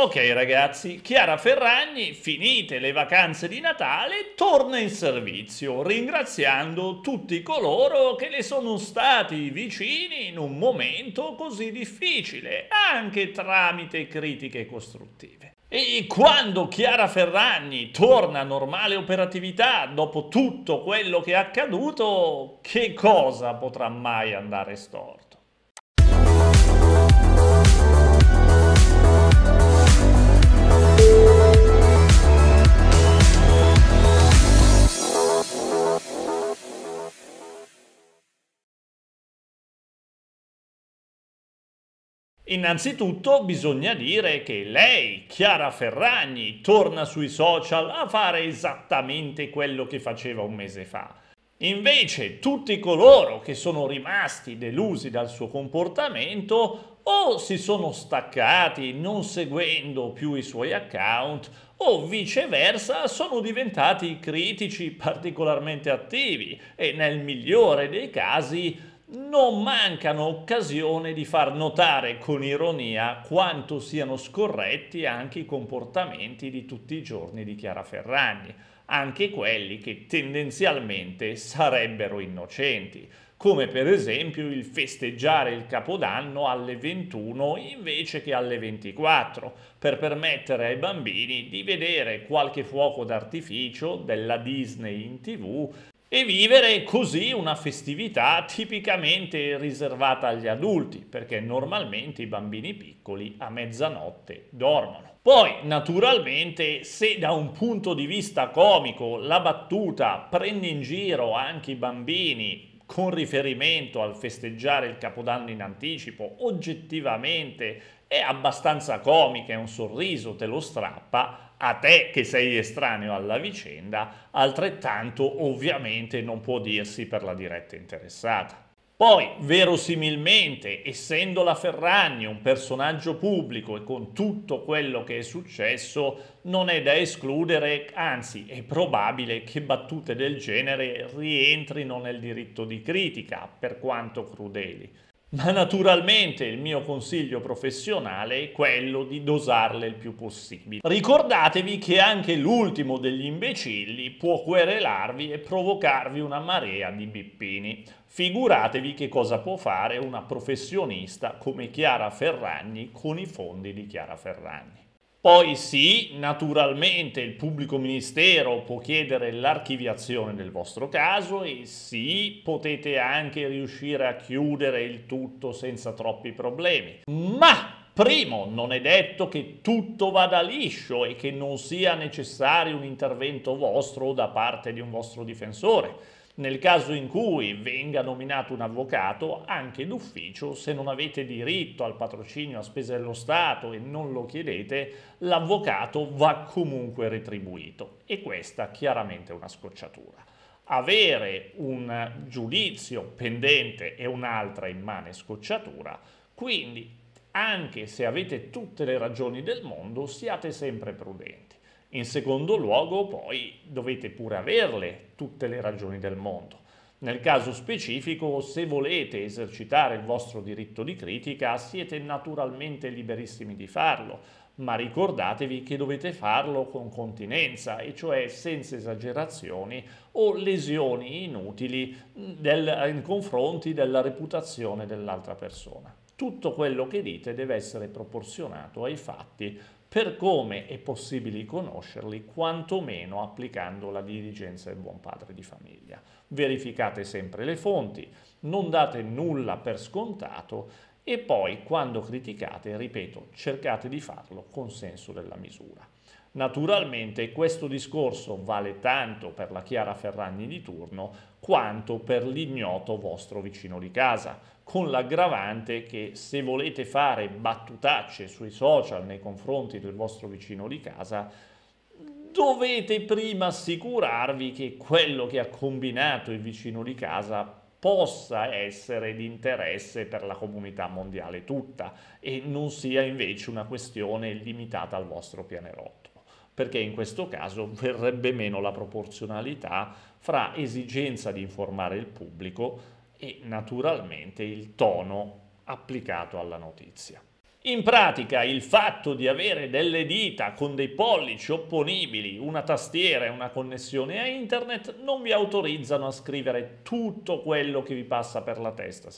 Ok ragazzi, Chiara Ferragni, finite le vacanze di Natale, torna in servizio, ringraziando tutti coloro che le sono stati vicini in un momento così difficile, anche tramite critiche costruttive. E quando Chiara Ferragni torna a normale operatività dopo tutto quello che è accaduto, che cosa potrà mai andare storto? Innanzitutto bisogna dire che lei, Chiara Ferragni, torna sui social a fare esattamente quello che faceva un mese fa. Invece tutti coloro che sono rimasti delusi dal suo comportamento o si sono staccati non seguendo più i suoi account o viceversa sono diventati critici particolarmente attivi e nel migliore dei casi non mancano occasione di far notare con ironia quanto siano scorretti anche i comportamenti di tutti i giorni di Chiara Ferragni, anche quelli che tendenzialmente sarebbero innocenti, come per esempio il festeggiare il Capodanno alle 21 invece che alle 24, per permettere ai bambini di vedere qualche fuoco d'artificio della Disney in tv e vivere così una festività tipicamente riservata agli adulti, perché normalmente i bambini piccoli a mezzanotte dormono. Poi, naturalmente, se da un punto di vista comico la battuta prende in giro anche i bambini con riferimento al festeggiare il Capodanno in anticipo, oggettivamente è abbastanza comica, è un sorriso, te lo strappa, a te che sei estraneo alla vicenda, altrettanto ovviamente non può dirsi per la diretta interessata. Poi, verosimilmente, essendo la Ferragni un personaggio pubblico e con tutto quello che è successo, non è da escludere, anzi è probabile che battute del genere rientrino nel diritto di critica, per quanto crudeli ma naturalmente il mio consiglio professionale è quello di dosarle il più possibile. Ricordatevi che anche l'ultimo degli imbecilli può querelarvi e provocarvi una marea di bippini. Figuratevi che cosa può fare una professionista come Chiara Ferragni con i fondi di Chiara Ferragni. Poi sì, naturalmente il pubblico ministero può chiedere l'archiviazione del vostro caso e sì, potete anche riuscire a chiudere il tutto senza troppi problemi. Ma Primo, non è detto che tutto vada liscio e che non sia necessario un intervento vostro da parte di un vostro difensore nel caso in cui venga nominato un avvocato, anche d'ufficio, se non avete diritto al patrocinio a spese dello Stato e non lo chiedete, l'avvocato va comunque retribuito. E questa chiaramente è una scocciatura. Avere un giudizio pendente è un'altra immane scocciatura, quindi anche se avete tutte le ragioni del mondo, siate sempre prudenti. In secondo luogo poi dovete pure averle tutte le ragioni del mondo. Nel caso specifico, se volete esercitare il vostro diritto di critica, siete naturalmente liberissimi di farlo, ma ricordatevi che dovete farlo con continenza, e cioè senza esagerazioni o lesioni inutili del, in confronti della reputazione dell'altra persona. Tutto quello che dite deve essere proporzionato ai fatti per come è possibile conoscerli, quantomeno applicando la diligenza del buon padre di famiglia. Verificate sempre le fonti, non date nulla per scontato e poi quando criticate, ripeto, cercate di farlo con senso della misura. Naturalmente questo discorso vale tanto per la Chiara Ferragni di turno quanto per l'ignoto vostro vicino di casa, con l'aggravante che se volete fare battutacce sui social nei confronti del vostro vicino di casa, dovete prima assicurarvi che quello che ha combinato il vicino di casa possa essere di interesse per la comunità mondiale tutta e non sia invece una questione limitata al vostro pianerò perché in questo caso verrebbe meno la proporzionalità fra esigenza di informare il pubblico e naturalmente il tono applicato alla notizia. In pratica il fatto di avere delle dita con dei pollici opponibili, una tastiera e una connessione a internet non vi autorizzano a scrivere tutto quello che vi passa per la testa.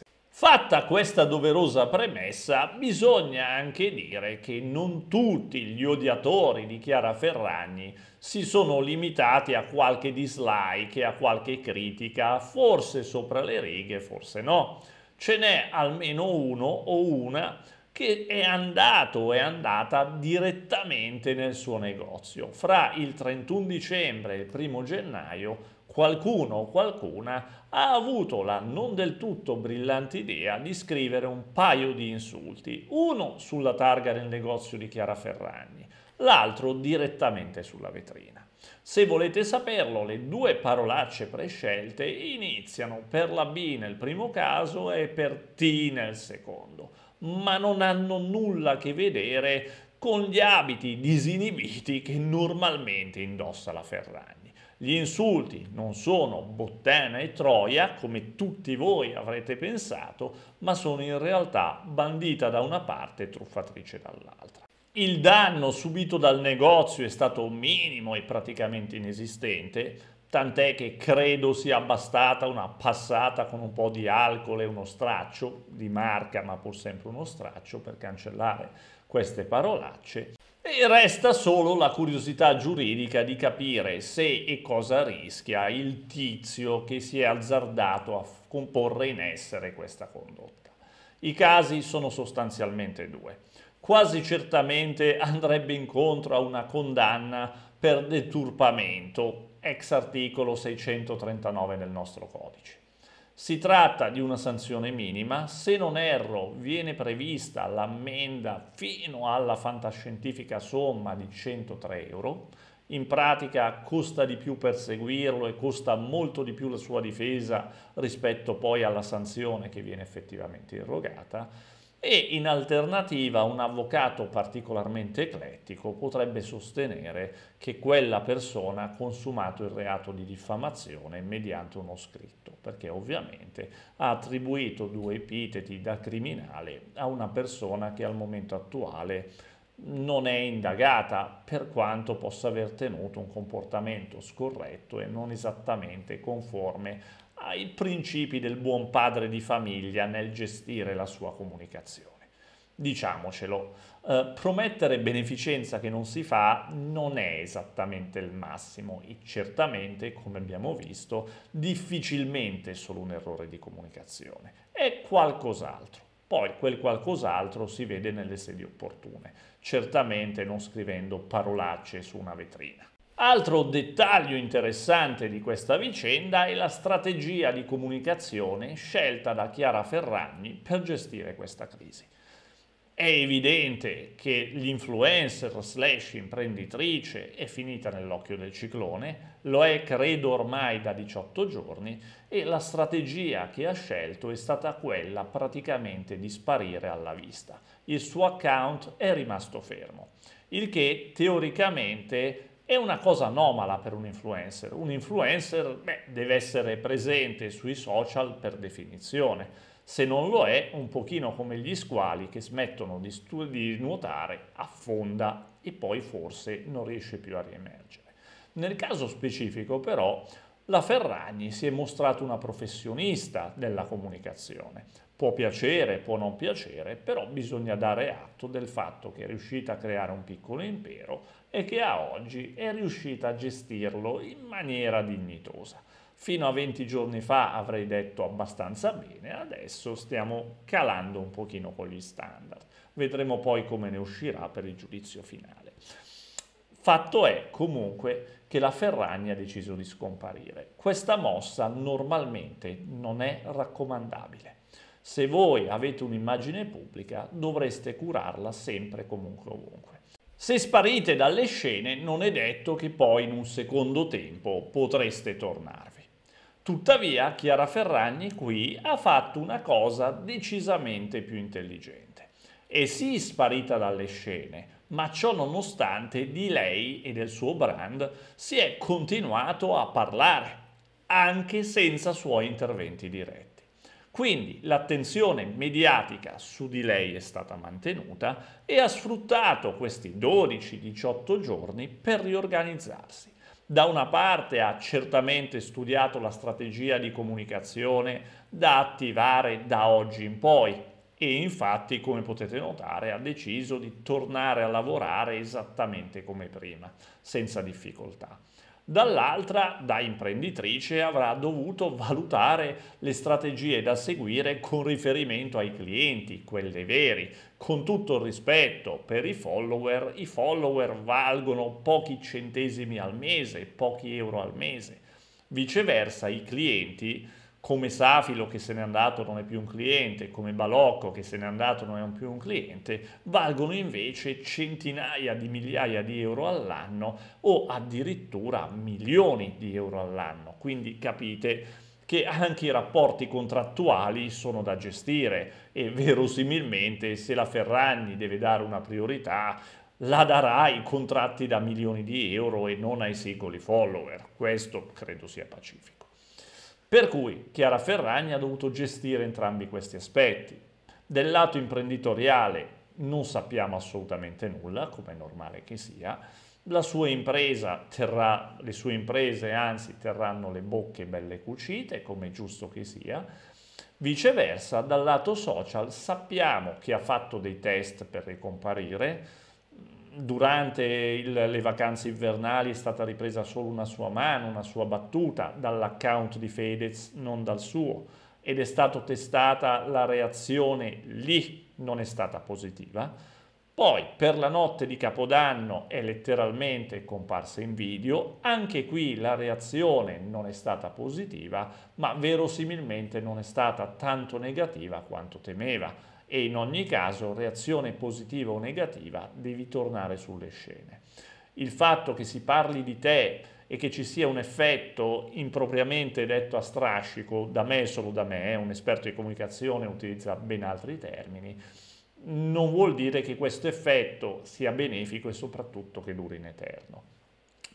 Fatta questa doverosa premessa, bisogna anche dire che non tutti gli odiatori di Chiara Ferragni si sono limitati a qualche dislike, a qualche critica, forse sopra le righe, forse no. Ce n'è almeno uno o una che è andato o è andata direttamente nel suo negozio. Fra il 31 dicembre e il 1 gennaio qualcuno o qualcuna ha avuto la non del tutto brillante idea di scrivere un paio di insulti, uno sulla targa del negozio di Chiara Ferragni, l'altro direttamente sulla vetrina. Se volete saperlo, le due parolacce prescelte iniziano per la B nel primo caso e per T nel secondo, ma non hanno nulla a che vedere con gli abiti disinibiti che normalmente indossa la Ferragni. Gli insulti non sono bottena e troia, come tutti voi avrete pensato, ma sono in realtà bandita da una parte e truffatrice dall'altra. Il danno subito dal negozio è stato minimo e praticamente inesistente, tant'è che credo sia bastata una passata con un po' di alcol e uno straccio di marca, ma pur sempre uno straccio per cancellare queste parolacce. E resta solo la curiosità giuridica di capire se e cosa rischia il tizio che si è azzardato a comporre in essere questa condotta. I casi sono sostanzialmente due. Quasi certamente andrebbe incontro a una condanna per deturpamento, ex articolo 639 del nostro codice. Si tratta di una sanzione minima, se non erro viene prevista l'ammenda fino alla fantascientifica somma di 103 euro, in pratica costa di più perseguirlo e costa molto di più la sua difesa rispetto poi alla sanzione che viene effettivamente erogata e in alternativa un avvocato particolarmente eclettico potrebbe sostenere che quella persona ha consumato il reato di diffamazione mediante uno scritto, perché ovviamente ha attribuito due epiteti da criminale a una persona che al momento attuale non è indagata per quanto possa aver tenuto un comportamento scorretto e non esattamente conforme ai principi del buon padre di famiglia nel gestire la sua comunicazione. Diciamocelo, eh, promettere beneficenza che non si fa non è esattamente il massimo e certamente, come abbiamo visto, difficilmente è solo un errore di comunicazione, è qualcos'altro. Poi quel qualcos'altro si vede nelle sedi opportune, certamente non scrivendo parolacce su una vetrina. Altro dettaglio interessante di questa vicenda è la strategia di comunicazione scelta da Chiara Ferragni per gestire questa crisi. È evidente che l'influencer slash imprenditrice è finita nell'occhio del ciclone, lo è credo ormai da 18 giorni e la strategia che ha scelto è stata quella praticamente di sparire alla vista. Il suo account è rimasto fermo, il che teoricamente è una cosa anomala per un influencer. Un influencer beh, deve essere presente sui social per definizione. Se non lo è, un pochino come gli squali che smettono di, stu- di nuotare, affonda e poi forse non riesce più a riemergere. Nel caso specifico però la Ferragni si è mostrata una professionista della comunicazione. Può piacere, può non piacere, però bisogna dare atto del fatto che è riuscita a creare un piccolo impero e che a oggi è riuscita a gestirlo in maniera dignitosa. Fino a 20 giorni fa avrei detto abbastanza bene, adesso stiamo calando un pochino con gli standard. Vedremo poi come ne uscirà per il giudizio finale. Fatto è comunque che la Ferragni ha deciso di scomparire. Questa mossa normalmente non è raccomandabile. Se voi avete un'immagine pubblica dovreste curarla sempre comunque ovunque. Se sparite dalle scene non è detto che poi in un secondo tempo potreste tornarvi. Tuttavia Chiara Ferragni qui ha fatto una cosa decisamente più intelligente. È sì sparita dalle scene, ma ciò nonostante di lei e del suo brand si è continuato a parlare, anche senza suoi interventi diretti. Quindi l'attenzione mediatica su di lei è stata mantenuta e ha sfruttato questi 12-18 giorni per riorganizzarsi. Da una parte ha certamente studiato la strategia di comunicazione da attivare da oggi in poi e infatti, come potete notare, ha deciso di tornare a lavorare esattamente come prima, senza difficoltà dall'altra da imprenditrice avrà dovuto valutare le strategie da seguire con riferimento ai clienti, quelli veri. Con tutto il rispetto per i follower, i follower valgono pochi centesimi al mese, pochi euro al mese. Viceversa, i clienti come Safilo che se n'è andato non è più un cliente, come Balocco che se n'è andato non è più un cliente, valgono invece centinaia di migliaia di euro all'anno o addirittura milioni di euro all'anno. Quindi capite che anche i rapporti contrattuali sono da gestire e verosimilmente se la Ferragni deve dare una priorità la darà ai contratti da milioni di euro e non ai singoli follower. Questo credo sia pacifico. Per cui Chiara Ferragni ha dovuto gestire entrambi questi aspetti. Del lato imprenditoriale non sappiamo assolutamente nulla, come è normale che sia. La sua impresa terrà, le sue imprese anzi terranno le bocche belle cucite, come è giusto che sia. Viceversa, dal lato social sappiamo che ha fatto dei test per ricomparire, durante il, le vacanze invernali è stata ripresa solo una sua mano, una sua battuta dall'account di Fedez, non dal suo, ed è stata testata la reazione lì, non è stata positiva. Poi per la notte di Capodanno è letteralmente comparsa in video, anche qui la reazione non è stata positiva, ma verosimilmente non è stata tanto negativa quanto temeva e in ogni caso, reazione positiva o negativa, devi tornare sulle scene. Il fatto che si parli di te e che ci sia un effetto impropriamente detto a strascico, da me solo da me, eh, un esperto di comunicazione utilizza ben altri termini, non vuol dire che questo effetto sia benefico e soprattutto che duri in eterno.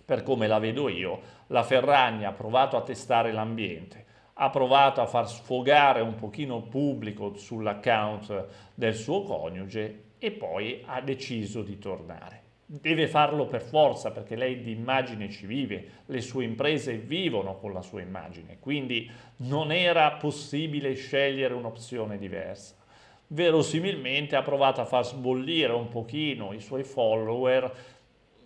Per come la vedo io, la Ferragna ha provato a testare l'ambiente, ha provato a far sfogare un pochino il pubblico sull'account del suo coniuge e poi ha deciso di tornare. Deve farlo per forza perché lei di immagine ci vive, le sue imprese vivono con la sua immagine, quindi non era possibile scegliere un'opzione diversa verosimilmente ha provato a far sbollire un pochino i suoi follower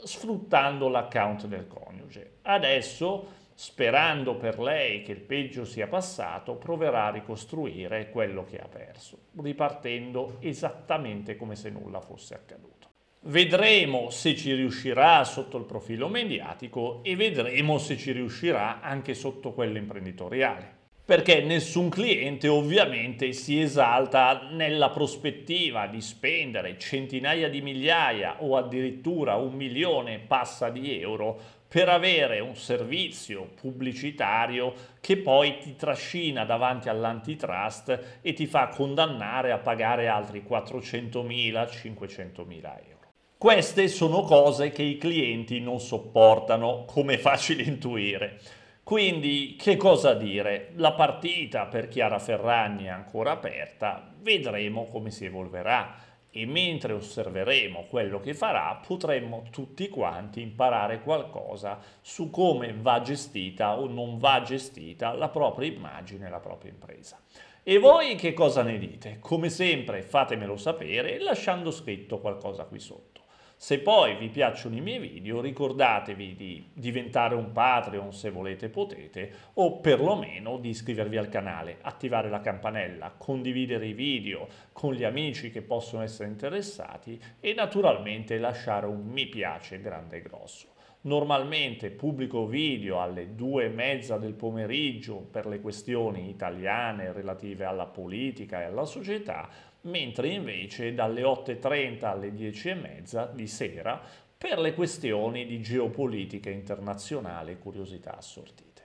sfruttando l'account del coniuge. Adesso sperando per lei che il peggio sia passato, proverà a ricostruire quello che ha perso, ripartendo esattamente come se nulla fosse accaduto. Vedremo se ci riuscirà sotto il profilo mediatico e vedremo se ci riuscirà anche sotto quello imprenditoriale perché nessun cliente ovviamente si esalta nella prospettiva di spendere centinaia di migliaia o addirittura un milione passa di euro per avere un servizio pubblicitario che poi ti trascina davanti all'antitrust e ti fa condannare a pagare altri 400.000-500.000 euro. Queste sono cose che i clienti non sopportano, come è facile intuire. Quindi che cosa dire? La partita per Chiara Ferragni è ancora aperta, vedremo come si evolverà e mentre osserveremo quello che farà potremmo tutti quanti imparare qualcosa su come va gestita o non va gestita la propria immagine, la propria impresa. E voi che cosa ne dite? Come sempre fatemelo sapere lasciando scritto qualcosa qui sotto. Se poi vi piacciono i miei video ricordatevi di diventare un Patreon se volete potete o perlomeno di iscrivervi al canale, attivare la campanella, condividere i video con gli amici che possono essere interessati e naturalmente lasciare un mi piace grande e grosso. Normalmente pubblico video alle due e mezza del pomeriggio per le questioni italiane relative alla politica e alla società, mentre invece dalle 8.30 alle 10.30 di sera per le questioni di geopolitica internazionale e curiosità assortite.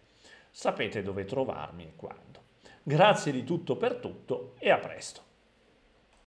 Sapete dove trovarmi e quando. Grazie di tutto per tutto e a presto.